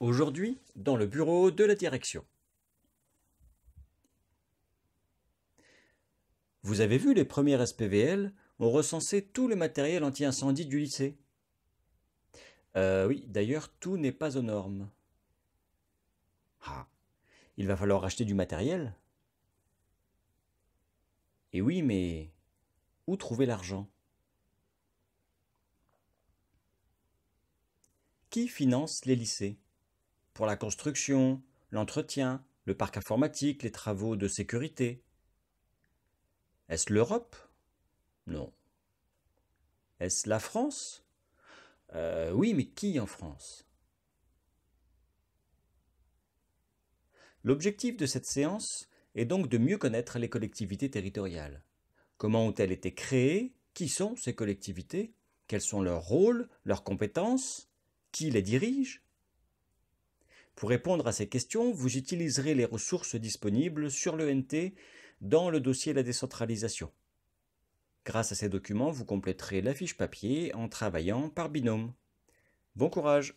Aujourd'hui, dans le bureau de la direction. Vous avez vu les premiers SPVL ont recensé tout le matériel anti-incendie du lycée. Euh, oui, d'ailleurs, tout n'est pas aux normes. Ah, il va falloir acheter du matériel. Et oui, mais où trouver l'argent Qui finance les lycées pour la construction, l'entretien, le parc informatique, les travaux de sécurité. Est-ce l'Europe Non. Est-ce la France euh, Oui, mais qui en France L'objectif de cette séance est donc de mieux connaître les collectivités territoriales. Comment ont-elles été créées Qui sont ces collectivités Quels sont leurs rôles, leurs compétences Qui les dirige pour répondre à ces questions, vous utiliserez les ressources disponibles sur l'ENT dans le dossier La décentralisation. Grâce à ces documents, vous compléterez l'affiche papier en travaillant par binôme. Bon courage